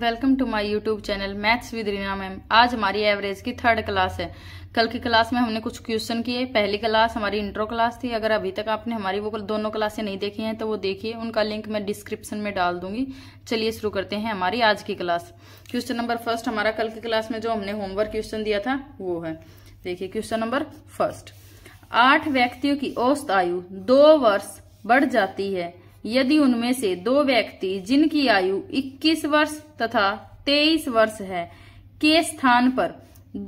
welcome to my YouTube channel maths with Reena ma'am आज हमारी average की थर्ड क्लास है कल की क्लास में हमने कुछ क्वेश्चन किए पहली क्लास हमारी इंट्रो क्लास थी अगर अभी तक आपने हमारी वो दोनों क्लासें नहीं देखी हैं तो वो देखिए उनका लिंक मैं डिस्क्रिप्शन में डाल दूंगी चलिए शुरू करते हैं हमारी आज की क्लास क्वेश्चन नंबर फर्स्ट हमारा कल की क्लास में जो हमने होमवर्क क्वेश्चन दिया था वो है देखिए क्वेश्चन नंबर फर्स्ट आठ व्यक्तियों की औस्त आयु दो वर्ष बढ़ जाती है यदि उनमें से दो व्यक्ति जिनकी आयु 21 वर्ष तथा 23 वर्ष है के स्थान पर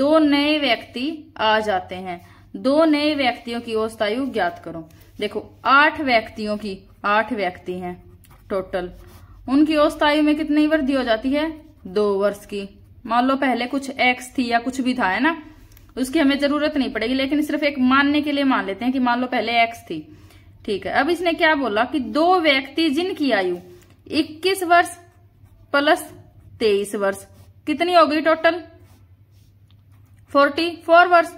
दो नए व्यक्ति आ जाते हैं दो नए व्यक्तियों की औसत आयु ज्ञात करो देखो आठ व्यक्तियों की आठ व्यक्ति हैं टोटल उनकी औसत आयु में कितनी वृद्धि हो जाती है दो वर्ष की मान लो पहले कुछ एक्स थी या कुछ भी था है ना उसकी हमें जरूरत नहीं पड़ेगी लेकिन सिर्फ एक मानने के लिए मान लेते हैं कि मान लो पहले एक्स थी ठीक है अब इसने क्या बोला कि दो व्यक्ति जिनकी आयु 21 वर्ष प्लस 23 वर्ष कितनी हो गई टोटल 44 वर्ष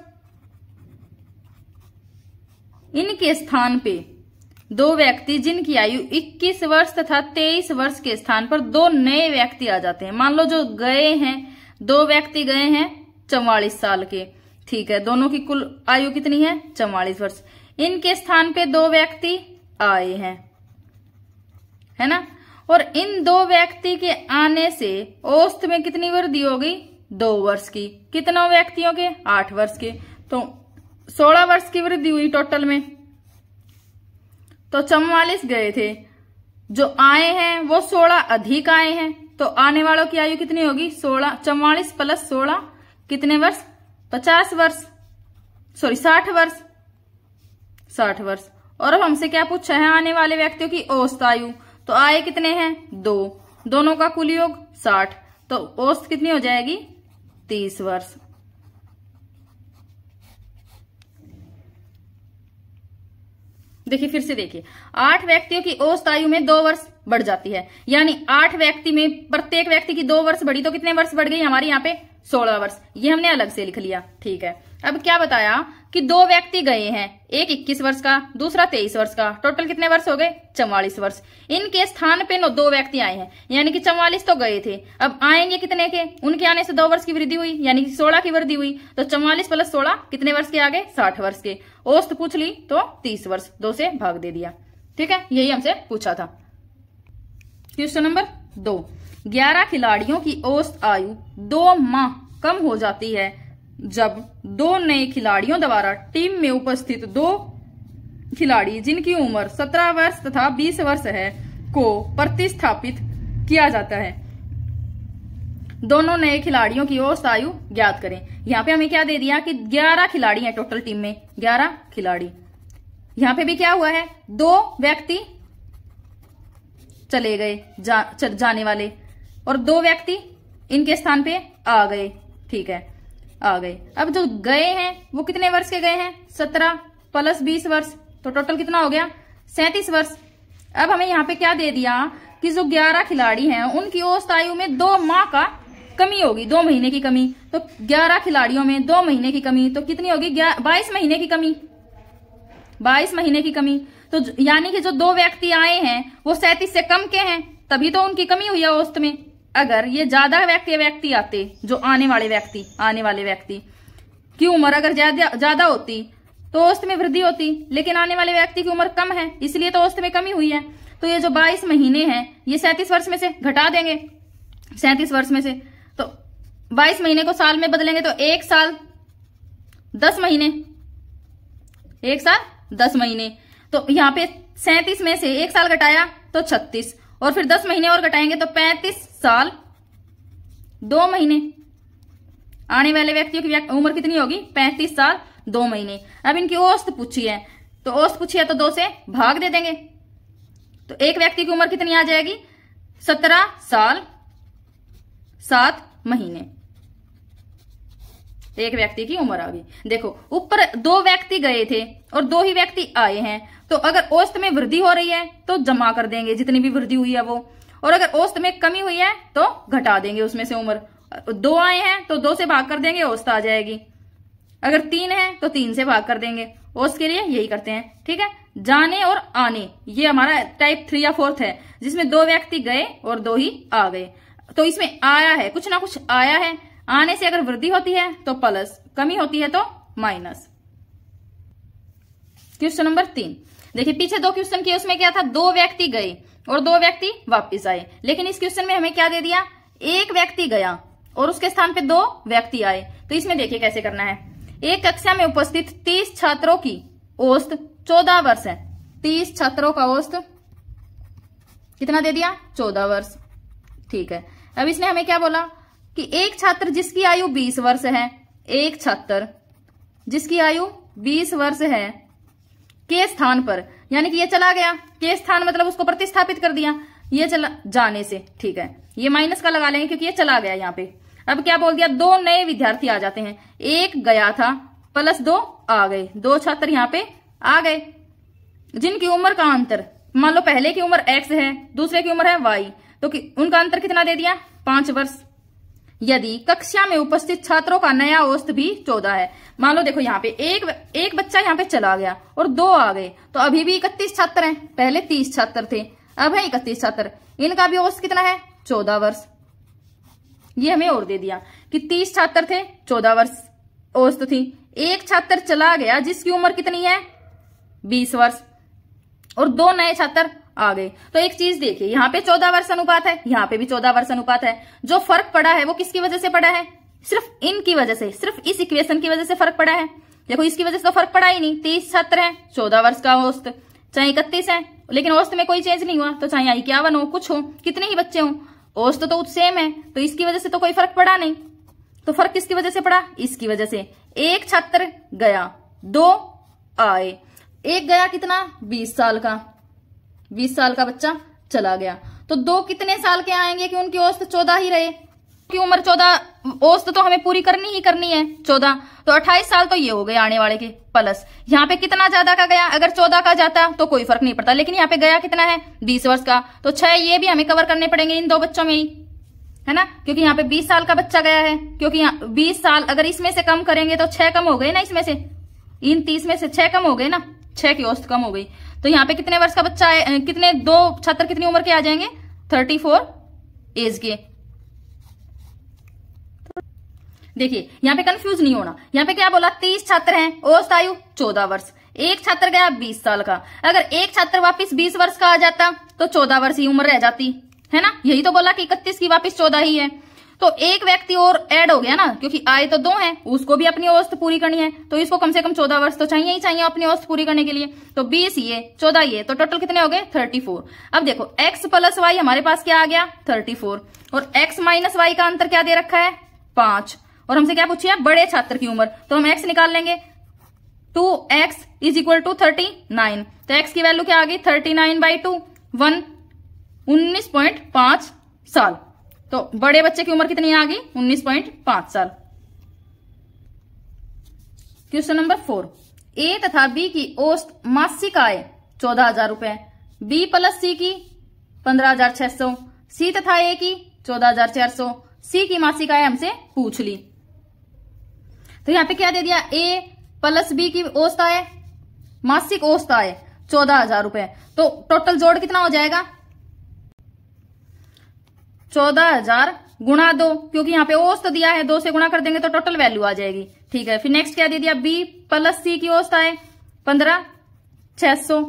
इनके स्थान पे दो व्यक्ति जिनकी आयु 21 वर्ष तथा 23 वर्ष के स्थान पर दो नए व्यक्ति आ जाते हैं मान लो जो गए हैं दो व्यक्ति गए हैं चौवालीस साल के ठीक है दोनों की कुल आयु कितनी है चौवालीस वर्ष इनके स्थान पे दो व्यक्ति आए हैं है ना और इन दो व्यक्ति के आने से औस्त में कितनी वृद्धि होगी दो वर्ष की कितना व्यक्तियों के आठ वर्ष के तो सोलह वर्ष की वृद्धि हुई टोटल में तो चौवालिस गए थे जो आए हैं वो सोलह अधिक आए हैं तो आने वालों की आयु कितनी होगी सोलह चौवालिस प्लस सोलह कितने वर्ष पचास वर्ष सॉरी साठ वर्ष साठ वर्ष और अब हमसे क्या पूछा है आने वाले व्यक्तियों की औसत आयु तो आय कितने हैं दो दोनों का कुल योग साठ तो औसत कितनी हो जाएगी तीस वर्ष देखिए फिर से देखिए आठ व्यक्तियों की औसत आयु में दो वर्ष बढ़ जाती है यानी आठ व्यक्ति में प्रत्येक व्यक्ति की दो वर्ष बढ़ी तो कितने वर्ष बढ़ गई हमारे यहाँ पे सोलह वर्ष ये हमने अलग से लिख लिया ठीक है अब क्या बताया कि दो व्यक्ति गए हैं एक 21 वर्ष का दूसरा 23 वर्ष का टोटल कितने वर्ष हो गए चौवालीस वर्ष इनके स्थान पे नो दो व्यक्ति आए हैं यानी कि चौवालीस तो गए थे अब आएंगे कितने के उनके आने से दो वर्ष की वृद्धि हुई यानी कि सोलह की वृद्धि हुई तो चौवालीस प्लस सोलह कितने वर्ष के आगे साठ वर्ष के औस्त पूछ ली तो तीस वर्ष दो से भाग दे दिया ठीक है यही हमसे पूछा था क्वेश्चन नंबर दो ग्यारह खिलाड़ियों की औस्त आयु दो माह कम हो जाती है जब दो नए खिलाड़ियों द्वारा टीम में उपस्थित दो खिलाड़ी जिनकी उम्र 17 वर्ष तथा 20 वर्ष है को प्रतिस्थापित किया जाता है दोनों नए खिलाड़ियों की औसत आयु ज्ञात करें यहाँ पे हमें क्या दे दिया कि 11 खिलाड़ी हैं टोटल टीम में 11 खिलाड़ी यहाँ पे भी क्या हुआ है दो व्यक्ति चले गए जा, जाने वाले और दो व्यक्ति इनके स्थान पे आ गए ठीक है आ गए अब जो गए हैं वो कितने वर्ष के गए हैं सत्रह प्लस बीस वर्ष तो टोटल कितना हो गया सैतीस वर्ष अब हमें यहाँ पे क्या दे दिया कि जो ग्यारह खिलाड़ी हैं उनकी औसत आयु में दो माह का कमी होगी दो महीने की कमी तो ग्यारह खिलाड़ियों में दो महीने की कमी तो कितनी होगी बाईस महीने की कमी बाईस महीने की कमी तो यानी कि जो दो व्यक्ति आए हैं वो सैतीस से कम के हैं तभी तो उनकी कमी हुई है औसत में अगर ये ज्यादा व्यक्ति व्यक्ति आते जो आने वाले व्यक्ति आने वाले व्यक्ति की उम्र अगर ज्यादा होती तो औस्त में वृद्धि होती लेकिन आने वाले व्यक्ति की उम्र कम है इसलिए तो औस्त में कमी हुई है तो ये जो 22 महीने हैं ये सैंतीस वर्ष में से घटा देंगे 37 वर्ष में से तो 22 महीने को साल में बदलेंगे तो एक साल दस महीने एक साल दस महीने तो यहाँ पे 37 में से एक साल घटाया तो छत्तीस और फिर दस महीने और घटाएंगे तो पैंतीस साल दो महीने आने वाले व्यक्तियों की उम्र कितनी होगी पैंतीस साल दो महीने अब इनकी औस्त पूछी है तो औस्त पूछी है तो दो से भाग दे देंगे तो एक व्यक्ति की उम्र कितनी आ जाएगी सत्रह साल सात महीने तो एक व्यक्ति की उम्र आ गई देखो ऊपर दो व्यक्ति गए थे और दो ही व्यक्ति आए हैं तो अगर औस्त में वृद्धि हो रही है तो जमा कर देंगे जितनी भी वृद्धि हुई है वो और अगर औस्त में कमी हुई है तो घटा देंगे उसमें से उम्र दो आए हैं तो दो से भाग कर देंगे औस्त आ जाएगी अगर तीन है तो तीन से भाग कर देंगे औस्त के लिए यही करते हैं ठीक है जाने और आने ये हमारा टाइप थ्री या फोर्थ है जिसमें दो व्यक्ति गए और दो ही आ गए तो इसमें आया है कुछ ना कुछ आया है आने से अगर वृद्धि होती है तो प्लस कमी होती है तो माइनस क्वेश्चन नंबर तीन देखिए पीछे दो क्वेश्चन किए उसमें क्या था दो व्यक्ति गए और दो व्यक्ति वापिस आए लेकिन इस क्वेश्चन में हमें क्या दे दिया एक व्यक्ति गया और उसके स्थान पे दो व्यक्ति आए तो इसमें देखिए कैसे करना है एक कक्षा में उपस्थित तीस छात्रों की औस्त चौदह वर्ष है तीस छात्रों का औस्त कितना दे दिया चौदह वर्ष ठीक है अब इसने हमें क्या बोला कि एक छात्र जिसकी आयु बीस वर्ष है एक छात्र जिसकी आयु बीस वर्ष है के स्थान पर यानी कि यह चला गया के स्थान मतलब उसको प्रतिस्थापित कर दिया ये चला जाने से ठीक है ये माइनस का लगा लेंगे क्योंकि ये चला गया यहाँ पे अब क्या बोल दिया दो नए विद्यार्थी आ जाते हैं एक गया था प्लस दो आ गए दो छात्र यहाँ पे आ गए जिनकी उम्र का अंतर मान लो पहले की उम्र एक्स है दूसरे की उम्र है वाई तो कि उनका अंतर कितना दे दिया पांच वर्ष यदि कक्षा में उपस्थित छात्रों का नया औस्त भी चौदह है मान लो देखो यहाँ पे एक एक बच्चा यहाँ पे चला गया और दो आ गए तो अभी भी इकतीस छात्र हैं पहले तीस छात्र थे अब है इकतीस छात्र इनका भी औस्त कितना है चौदह वर्ष ये हमें और दे दिया कि तीस छात्र थे चौदह वर्ष औस्त थी एक छात्र चला गया जिसकी उम्र कितनी है बीस वर्ष और दो नए छात्र आ गए तो एक चीज देखिए यहाँ पे चौदह वर्ष अनुपात है यहाँ पे भी चौदह वर्ष अनुपात है जो फर्क पड़ा है वो किसकी वजह से पड़ा है सिर्फ इनकी वजह से सिर्फ इस इक्वेशन की वजह से फर्क पड़ा है देखो इसकी वजह से तो फर्क पड़ा ही नहीं तीस छात्र है चौदह वर्ष का औस्त चाहे इकतीस है लेकिन औस्त में कोई चेंज नहीं हुआ तो चाहे इक्यावन हो कुछ हो कितने ही बच्चे हो औस्त तो सेम है तो इसकी वजह से तो कोई फर्क पड़ा नहीं तो फर्क किसकी वजह से पड़ा इसकी वजह से एक छात्र गया दो आए एक गया कितना बीस साल का बीस साल का बच्चा चला गया तो दो कितने साल के आएंगे कि उनकी औसत चौदह ही रहे की उम्र चौदह औसत तो हमें पूरी करनी ही करनी है चौदह तो अट्ठाईस साल तो ये हो गए आने वाले के प्लस यहाँ पे कितना ज्यादा का गया अगर चौदह का जाता तो कोई फर्क नहीं पड़ता लेकिन यहाँ पे गया कितना है बीस वर्ष का तो छह ये भी हमें कवर करने पड़ेंगे इन दो बच्चों में ही है ना क्योंकि यहाँ पे बीस साल का बच्चा गया है क्योंकि बीस साल अगर इसमें से कम करेंगे तो छह कम हो गए ना इसमें से इन तीस में से छह कम हो गए ना छह की औसत कम हो गई तो यहाँ पे कितने वर्ष का बच्चा है कितने दो छात्र कितनी उम्र के आ जाएंगे थर्टी फोर एज के देखिए यहाँ पे कंफ्यूज नहीं होना यहाँ पे क्या बोला तीस छात्र हैं औसत आयु चौदह वर्ष एक छात्र गया बीस साल का अगर एक छात्र वापस बीस वर्ष का आ जाता तो चौदह वर्ष ही उम्र रह जाती है ना यही तो बोला कि इकतीस की वापस चौदह ही है तो एक व्यक्ति और ऐड हो गया ना क्योंकि आय तो दो है उसको भी अपनी औस्त पूरी करनी है तो इसको कम से कम चौदह वर्ष तो चाहिए ही चाहिए अपनी औस्त पूरी करने के लिए तो बीस ये चौदह ये तो टोटल कितने हो गए थर्टी फोर अब देखो एक्स प्लस वाई हमारे पास क्या आ गया थर्टी फोर और एक्स माइनस वाई का अंतर क्या दे रखा है पांच और हमसे क्या पूछिए बड़े छात्र की उम्र तो हम एक्स निकाल लेंगे two X is equal to thirty nine तो एक्स की वैल्यू क्या आ गई thirty nine by two one उन्नीस पॉइंट पांच साल तो बड़े बच्चे की उम्र कितनी आ गई उन्नीस पॉइंट पांच साल क्वेश्चन नंबर फोर ए तथा बी की औसत मासिक आय चौदह हजार रूपए बी प्लस सी की पंद्रह हजार छह सौ सी तथा ए की चौदह हजार चार सौ सी की मासिक आय हमसे पूछ ली तो यहां पे क्या दे दिया ए प्लस बी की औसत आय मासिक औसत आय चौदह हजार रूपए तो टोटल जोड़ कितना हो जाएगा चौदह हजार गुणा दो क्योंकि यहाँ पे औस्त दिया है दो से गुणा कर देंगे तो टोटल वैल्यू आ जाएगी ठीक है फिर नेक्स्ट क्या दे दिया बी प्लस सी की औस्त आए पंद्रह छह सौ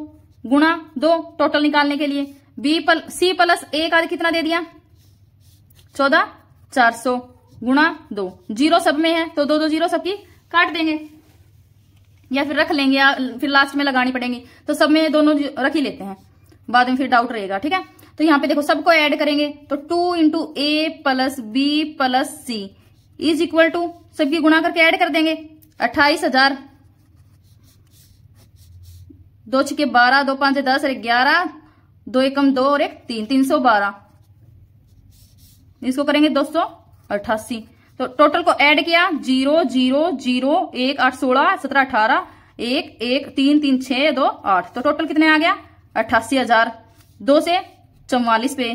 गुणा दो टोटल निकालने के लिए बी पल सी प्लस ए का कितना दे दिया चौदह चार सौ गुणा दो जीरो सब में है तो दो दो जीरो सबकी काट देंगे या फिर रख लेंगे या फिर लास्ट में लगानी पड़ेंगी तो सब में दोनों रख ही लेते हैं बाद में फिर डाउट रहेगा ठीक है तो यहाँ पे देखो सबको ऐड करेंगे तो two into A plus B plus C is equal to सबकी गुणा करके ऐड कर देंगे अट्ठाईस हजार दो छिके बारह दो पांच दस और ग्यारह दो एकम दो और एक तीन तीन सौ बारह इसको करेंगे दो सौ अट्ठासी तो टोटल को ऐड किया जीरो जीरो जीरो एक आठ सोलह सत्रह अठारह एक एक तीन तीन छह दो आठ तो टोटल कितने आ गया अट्ठासी हजार दो से चौवालीस पे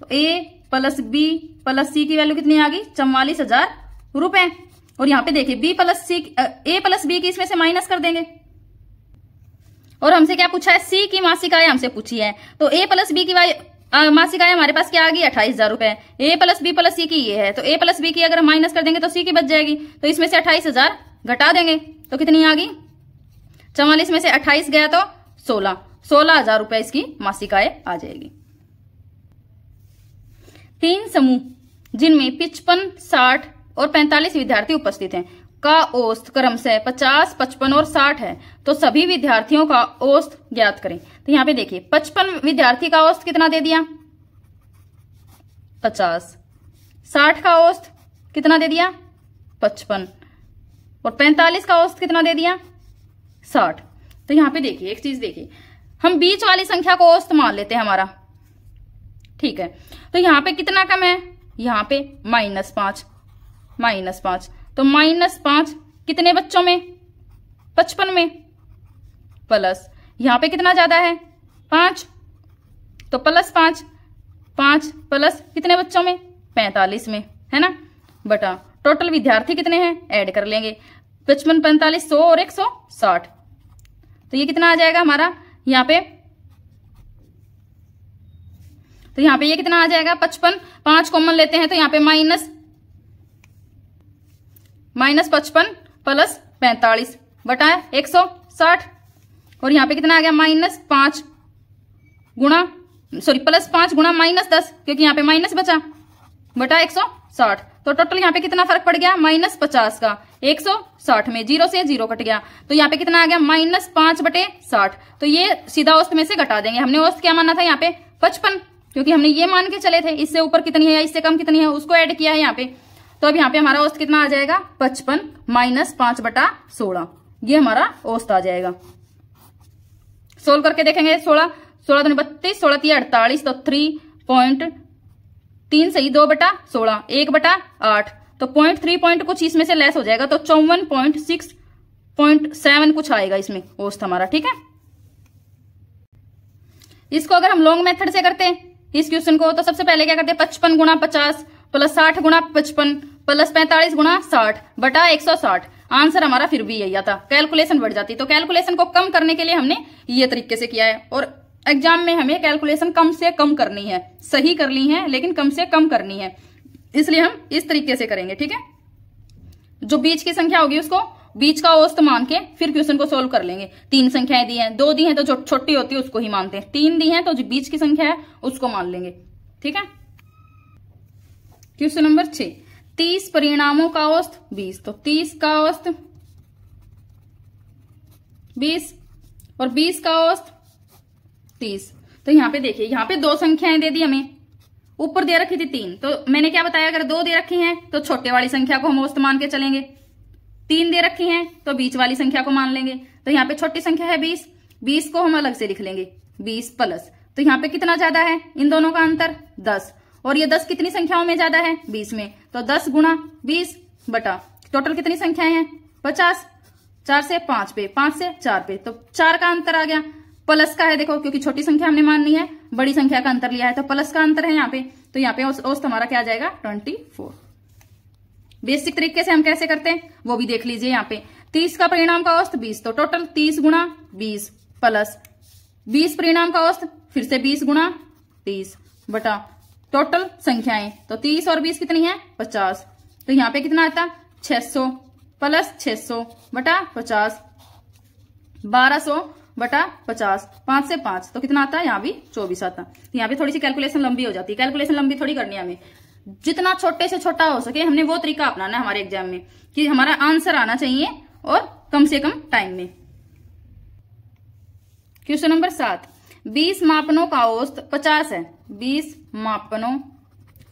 तो A plus B plus C की वैल्यू कितनी आ गई चौवालीस हजार रुपए और यहां पे देखिए B plus C A plus B की इसमें से माइनस कर देंगे और हमसे क्या पूछा है सी की मासिक आय हमसे पूछी है तो ए प्लस बी की मासिक आय हमारे पास क्या आ गई अट्ठाईस हजार रुपए A plus B plus C की ये है तो ए प्लस बी की अगर हम माइनस कर देंगे तो सी की बच जाएगी तो इसमें से अट्ठाईस हजार घटा देंगे तो कितनी आ गई चवालीस में से अट्ठाईस गया तो सोलह सोलह हजार रुपए इसकी मासिक आय आ जाएगी तीन समूह जिनमें पिचपन साठ और पैंतालीस विद्यार्थी उपस्थित हैं का औस्त क्रम से पचास पचपन और साठ है तो सभी विद्यार्थियों का औस्त ज्ञात करें तो यहाँ पे देखिए पचपन विद्यार्थी का औस्त कितना दे दिया पचास साठ का औस्त कितना दे दिया पचपन और पैंतालीस का औस्त कितना दे दिया साठ तो यहाँ पे देखिए एक चीज देखिए हम बीच वाली संख्या को औस्त मान लेते हैं हमारा ठीक है तो यहां पे कितना कम है यहां पे माइनस पांच माइनस पांच तो माइनस पांच कितने बच्चों में पचपन में प्लस यहां पे कितना ज्यादा है पांच तो प्लस पांच पांच प्लस कितने बच्चों में पैंतालीस में है ना बटा टोटल विद्यार्थी कितने हैं ऐड कर लेंगे पचपन पैंतालीस सौ और एक सौ साठ तो ये कितना आ जाएगा हमारा यहाँ पे तो यहाँ पे ये कितना आ जाएगा पचपन पांच कॉमन लेते हैं तो यहाँ पे माइनस माइनस पचपन प्लस पैंतालीस बटा एक सौ साठ और यहाँ पे कितना आ गया माइनस पांच गुणा सॉरी प्लस पांच गुणा माइनस दस क्योंकि यहाँ पे माइनस बचा बटा एक सौ साठ तो टोटल यहाँ पे कितना फर्क पड़ गया माइनस पचास का एक सौ साठ में जीरो से जीरो कट गया तो यहाँ पे कितना आ गया माइनस पांच बटे साठ तो ये सीधा औस्त में से घटा देंगे हमने औस्त क्या माना था यहाँ पे पचपन क्योंकि हमने ये मान के चले थे इससे ऊपर कितनी है या इससे कम कितनी है उसको ऐड किया है यहाँ पे तो अब यहाँ पे हमारा औस्त कितना आ जाएगा पचपन माइनस पांच बटा सोलह ये हमारा औस्त आ जाएगा सोल्व करके देखेंगे सोलह सोलह दो बत्तीस सोलह तीन अड़तालीस तो थ्री पॉइंट तीन सही दो बटा सोलह एक बटा आठ तो पॉइंट थ्री पॉइंट कुछ इसमें से लेस हो जाएगा तो चौवन पॉइंट सिक्स पॉइंट सेवन कुछ आएगा इसमें औस्त हमारा ठीक है इसको अगर हम लॉन्ग मेथड से करते हैं इस क्वेश्चन को तो सबसे पहले क्या करते हैं पचपन गुणा पचास प्लस साठ गुणा पचपन प्लस पैंतालीस गुणा साठ बटा एक सौ साठ आंसर हमारा फिर भी यही आता कैलकुलेशन बढ़ जाती तो कैलकुलेशन को कम करने के लिए हमने ये तरीके से किया है और एग्जाम में हमें कैलकुलेशन कम से कम करनी है सही करनी है लेकिन कम से कम करनी है इसलिए हम इस तरीके से करेंगे ठीक है जो बीच की संख्या होगी उसको बीच का औस्त मान के फिर क्वेश्चन को सोल्व कर लेंगे तीन संख्याएं दी हैं दो दी हैं तो जो छोटी होती है उसको ही मानते हैं तीन दी हैं तो जो बीच की संख्या है उसको मान लेंगे ठीक है क्वेश्चन नंबर छ तीस परिणामों का औस्त बीस तो तीस का औस्त बीस और बीस का औस्त तीस तो यहां पे देखिए यहां पे दो संख्याएं दे दी हमें ऊपर दे रखी थी तीन तो मैंने क्या बताया अगर दो दे रखी हैं तो छोटे वाली संख्या को हम औस्त मान के चलेंगे तीन दे रखी हैं तो बीच वाली संख्या को मान लेंगे तो यहाँ पे छोटी संख्या है बीस बीस को हम अलग से लिख लेंगे बीस प्लस तो यहाँ पे कितना ज्यादा है इन दोनों का अंतर दस और ये दस कितनी संख्याओं में ज्यादा है बीस में तो दस गुणा बीस बटा टोटल कितनी संख्याएं हैं पचास चार से पांच पे पांच से चार पे तो चार का अंतर आ गया प्लस का है देखो क्योंकि छोटी संख्या हमने माननी है बड़ी संख्या का अंतर लिया है तो प्लस का अंतर है यहाँ पे तो यहाँ पे औस्त हमारा क्या आ जाएगा ट्वेंटी फोर बेसिक तरीके से हम कैसे करते हैं वो भी देख लीजिए यहाँ पे तीस का परिणाम का औस्त बीस तो टोटल तीस गुणा बीस प्लस बीस परिणाम का औस्त फिर से बीस गुणा तीस बटा टोटल संख्याएं तो तीस और बीस कितनी है पचास तो यहाँ पे कितना आता छह सौ प्लस छह सौ बटा पचास बारह सौ बटा पचास पांच से पांच तो कितना आता है यहाँ भी चौबीस आता यहाँ पे थोड़ी सी कैलकुलेशन लंबी हो जाती है कैलकुलेशन लंबी थोड़ी करनी है हमें जितना छोटे से छोटा हो सके हमने वो तरीका अपनाना है हमारे एग्जाम में कि हमारा आंसर आना चाहिए और कम से कम टाइम में क्वेश्चन नंबर सात बीस मापनों का औस्त पचास है बीस मापनों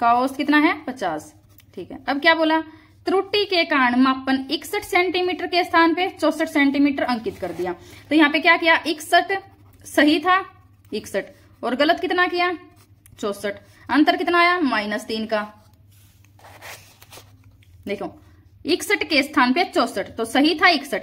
का औस्त कितना है पचास ठीक है अब क्या बोला त्रुटि के कारण मापन इकसठ सेंटीमीटर के स्थान पे चौसठ सेंटीमीटर अंकित कर दिया तो यहाँ पे क्या किया इकसठ सही था इकसठ और गलत कितना किया चौसठ अंतर कितना आया माइनस तीन का देखो इकसठ के स्थान पे चौसठ तो सही था इकसठ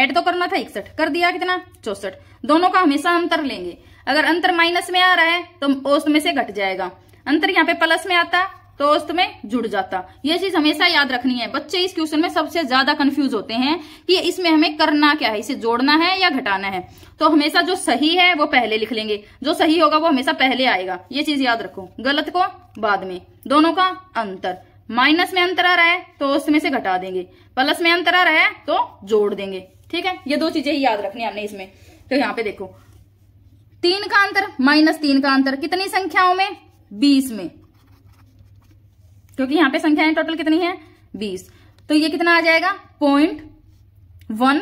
ऐड तो करना था इकसठ कर दिया कितना चौसठ दोनों का हमेशा अंतर लेंगे अगर अंतर माइनस में आ रहा है तो औसत में से घट जाएगा अंतर यहाँ पे प्लस में आता तो उसमें में जुड़ जाता यह चीज हमेशा याद रखनी है बच्चे इस क्वेश्चन में सबसे ज्यादा कंफ्यूज होते हैं कि इसमें हमें करना क्या है इसे जोड़ना है या घटाना है तो हमेशा जो सही है वो पहले लिख लेंगे जो सही होगा वो हमेशा पहले आएगा ये चीज याद रखो गलत को बाद में दोनों का अंतर माइनस में अंतर आ रहा है तो उसमें से घटा देंगे प्लस में अंतर आ रहा है तो जोड़ देंगे ठीक है ये दो चीजें ही याद रखनी है इसमें तो यहाँ पे देखो तीन का अंतर माइनस तीन का अंतर कितनी संख्याओं में बीस में क्योंकि यहां पे संख्याएं टोटल कितनी है बीस तो ये कितना आ जाएगा पॉइंट वन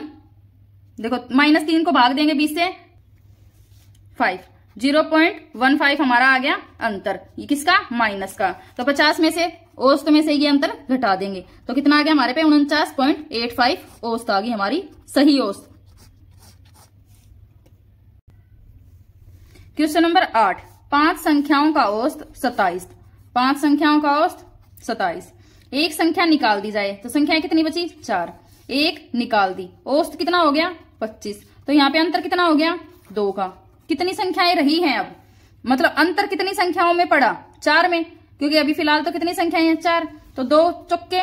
देखो माइनस तीन को भाग देंगे बीस से five zero point one five हमारा आ गया अंतर ये किसका माइनस का तो पचास में से औस्त में से ये अंतर घटा देंगे तो कितना आ गया हमारे पे उनचास पॉइंट एट फाइव औस्त आ गई हमारी सही औस्त क्वेश्चन नंबर आठ पांच संख्याओं का औस्त सताइस पांच संख्याओं का औस्त सताइस एक संख्या निकाल दी जाए तो संख्या कितनी बची चार एक निकाल दी औस्त कितना हो गया पच्चीस तो यहाँ पे अंतर कितना हो गया दो का कितनी संख्याएं रही हैं अब मतलब अंतर कितनी संख्याओं में पड़ा चार में क्योंकि अभी फिलहाल तो कितनी संख्याएं हैं चार तो दो चौके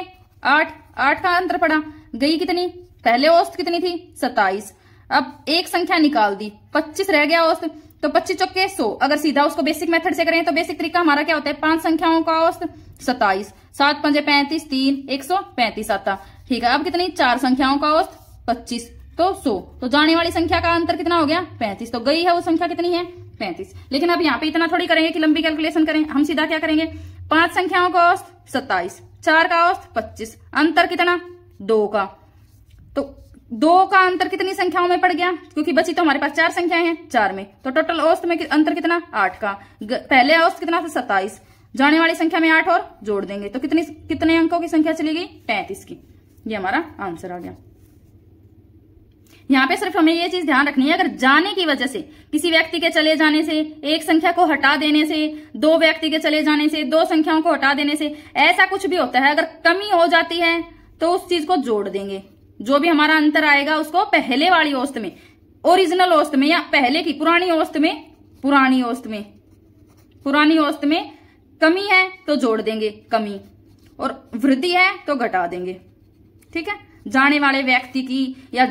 आठ आठ का अंतर पड़ा गई कितनी पहले औस्त कितनी थी सताइस अब एक संख्या निकाल दी पच्चीस रह गया औस्त तो पच्चीस चौके सो अगर सीधा उसको बेसिक मेथड से करें तो बेसिक तरीका हमारा क्या होता है पांच संख्याओं का औस्त सताइस सात पंजे पैंतीस तीन एक सौ पैंतीस आता ठीक है अब कितनी चार संख्याओं का औस्त पच्चीस तो सो तो जाने वाली संख्या का अंतर कितना हो गया पैंतीस तो गई है वो संख्या कितनी है पैंतीस लेकिन अब यहाँ पे इतना थोड़ी करेंगे कि लंबी कैलकुलेशन करें हम सीधा क्या करेंगे पांच संख्याओं का औस्त सत्ताईस चार का औस्त पच्चीस अंतर कितना दो का तो दो का अंतर कितनी संख्याओं में पड़ गया क्योंकि बची तो हमारे पास चार संख्याएं हैं चार में तो टोटल औस्त में अंतर कितना आठ का पहले औस्त कितना था सत्ताईस जाने वाली संख्या में आठ और जोड़ देंगे तो कितनी कितने अंकों की संख्या चली गई पैंतीस की ये हमारा आंसर आ गया यहाँ पे सिर्फ हमें ये चीज ध्यान रखनी है अगर जाने की वजह से किसी व्यक्ति के चले जाने से एक संख्या को हटा देने से दो व्यक्ति के चले जाने से दो संख्याओं को हटा देने से ऐसा कुछ भी होता है अगर कमी हो जाती है तो उस चीज को जोड़ देंगे जो भी हमारा अंतर आएगा उसको पहले वाली औस्त में ओरिजिनल औस्त में या पहले की पुरानी औस्त में पुरानी औस्त में पुरानी औस्त में कमी है तो जोड़ देंगे कमी और वृद्धि है तो घटा देंगे ठीक है जाने वाले व्यक्ति की या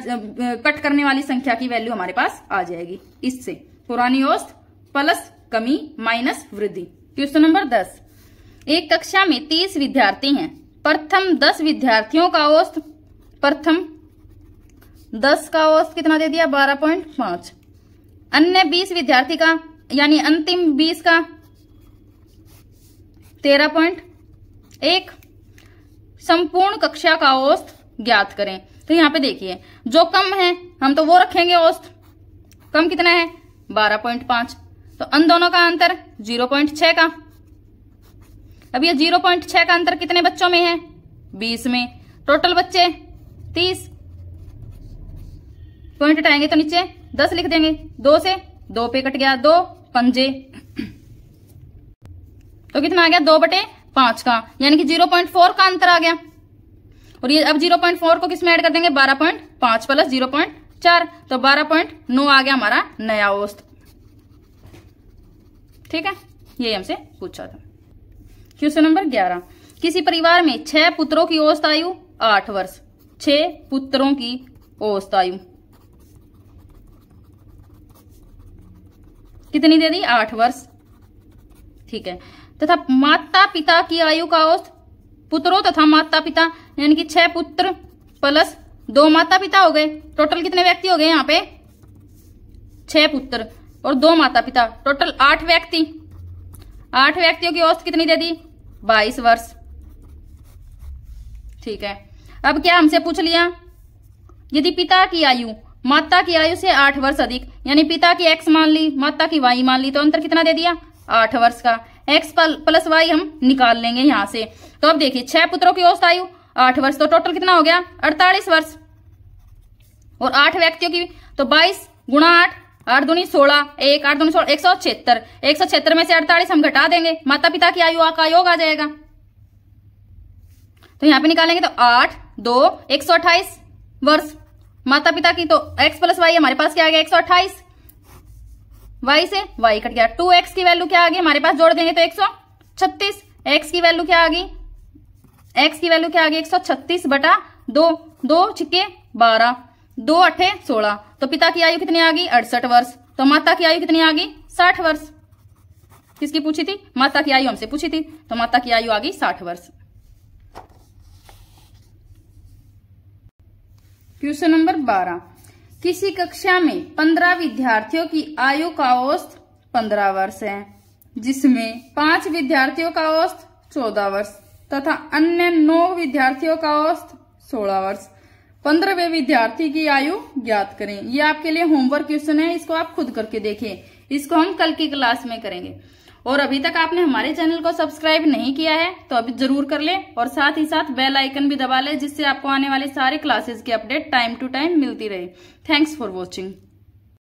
कट करने वाली संख्या की वैल्यू हमारे पास आ जाएगी इससे पुरानी औस्त प्लस कमी माइनस वृद्धि क्वेश्चन नंबर दस एक कक्षा में तीस विद्यार्थी हैं प्रथम दस विद्यार्थियों का औस्त प्रथम दस का औस्त कितना दे दिया बारह पॉइंट पांच अन्य बीस विद्यार्थी का यानी अंतिम बीस का तेरह पॉइंट एक संपूर्ण कक्षा का औस्त ज्ञात करें तो यहाँ पे देखिए जो कम है हम तो वो रखेंगे औस्त कम कितना है बारह पॉइंट पांच तो अन दोनों का अंतर जीरो पॉइंट छह का अब ये जीरो पॉइंट छह का अंतर कितने बच्चों में है बीस में टोटल बच्चे तीस पॉइंट हटाएंगे तो नीचे दस लिख देंगे दो से दो पे कट गया दो पंजे तो कितना आ गया दो बटे पांच का यानी कि जीरो पॉइंट फोर का अंतर आ गया और ये अब जीरो पॉइंट फोर को किसमें ऐड कर देंगे बारह पॉइंट पांच प्लस जीरो पॉइंट चार तो बारह पॉइंट नौ आ गया हमारा नया औस्त ठीक है ये हमसे पूछा था क्वेश्चन नंबर ग्यारह किसी परिवार में छह पुत्रों की औसत आयु आठ वर्ष छह पुत्रों की औसत आयु कितनी दे दी आठ वर्ष ठीक है तथा माता पिता की आयु का औसत पुत्रों तथा माता पिता यानी कि छह पुत्र प्लस दो माता पिता हो गए टोटल कितने व्यक्ति हो गए यहाँ पे छह पुत्र और दो माता पिता टोटल आठ व्यक्ति आठ व्यक्तियों की औसत कितनी दे दी बाईस वर्ष ठीक है अब क्या हमसे पूछ लिया यदि पिता की आयु माता की आयु से आठ वर्ष अधिक यानी पिता की एक्स मान ली माता की वाई मान ली तो अंतर कितना दे दिया आठ वर्ष का एक्स प्लस वाई हम निकाल लेंगे यहां से तो अब देखिए छह पुत्रों की औसत आयु आठ वर्ष तो टोटल कितना हो गया अड़तालीस वर्ष और आठ व्यक्तियों की तो बाईस गुणा आठ आठ दुनी सोलह एक आठ दुनी सोलह एक सौ छिहत्तर एक सौ छिहत्तर में से अड़तालीस हम घटा देंगे माता पिता की आयु का योग आ जाएगा तो यहाँ पे निकालेंगे तो आठ दो एक सौ अट्ठाईस वर्ष माता पिता की तो एक्स प्लस वाई हमारे पास क्या आ गया एक सौ अट्ठाईस वाई से वाई कट गया टू एक्स की वैल्यू क्या आ गई हमारे पास जोड़ देंगे तो एक सौ छत्तीस एक्स की वैल्यू क्या आ गई एक्स की वैल्यू क्या आ गई एक सौ छत्तीस बटा दो दो छिक्के बारह दो अठे सोलह तो पिता की आयु कितनी आ गई अड़सठ वर्ष तो माता की आयु कितनी आ गई साठ वर्ष किसकी पूछी थी माता की आयु हमसे पूछी थी तो माता की आयु आ गई साठ वर्ष क्वेश्चन नंबर बारह किसी कक्षा में पंद्रह विद्यार्थियों की आयु का औस्त पंद्रह वर्ष है जिसमें पांच विद्यार्थियों का औस्त चौदह वर्ष तथा अन्य नौ विद्यार्थियों का औस्त सोलह वर्ष पंद्रहवे विद्यार्थी की आयु ज्ञात करें ये आपके लिए होमवर्क क्वेश्चन है इसको आप खुद करके देखें इसको हम कल की क्लास में करेंगे और अभी तक आपने हमारे चैनल को सब्सक्राइब नहीं किया है तो अभी जरूर कर ले और साथ ही साथ बेल आइकन भी दबा ले जिससे आपको आने वाले सारे क्लासेस की अपडेट टाइम टू टाइम मिलती रहे थैंक्स फॉर वॉचिंग